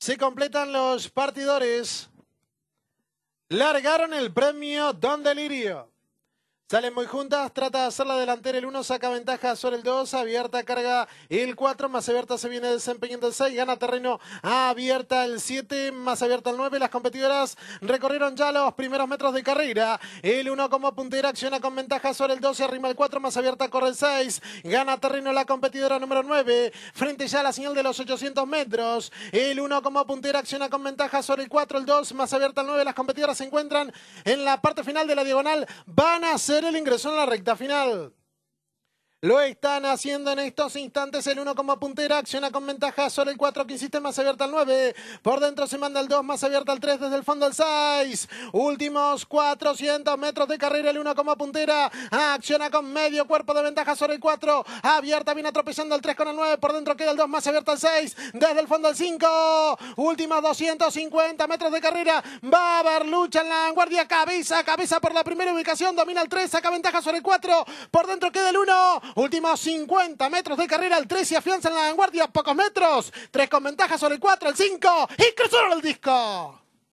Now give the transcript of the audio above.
Se completan los partidores. Largaron el premio Don Delirio. Salen muy juntas, trata de hacer la delantera el 1, saca ventaja sobre el 2, abierta carga el 4, más abierta se viene desempeñando el 6, gana terreno abierta el 7, más abierta el 9, las competidoras recorrieron ya los primeros metros de carrera, el 1 como puntera acciona con ventaja sobre el 2, arrima el 4, más abierta corre el 6, gana terreno la competidora número 9, frente ya a la señal de los 800 metros, el 1 como puntera acciona con ventaja sobre el 4, el 2, más abierta el 9, las competidoras se encuentran en la parte final de la diagonal, van a ser él ingresó en la recta final. Lo están haciendo en estos instantes. El 1 como puntera. Acciona con ventaja sobre el 4 que insiste más abierta al 9. Por dentro se manda el 2 más abierta al 3 desde el fondo al 6. Últimos 400 metros de carrera. El 1 como puntera. Acciona con medio cuerpo de ventaja sobre el 4. Abierta viene atropellando el 3 con el 9. Por dentro queda el 2 más abierta al 6. Desde el fondo al 5. Últimos 250 metros de carrera. Va a haber lucha en la vanguardia. Cabeza, cabeza por la primera ubicación. Domina el 3. Saca ventaja sobre el 4. Por dentro queda el 1. Últimos 50 metros de carrera. El 3 se afianza en la vanguardia. Pocos metros. 3 con ventaja sobre el 4, el 5. Y cruzaron el disco.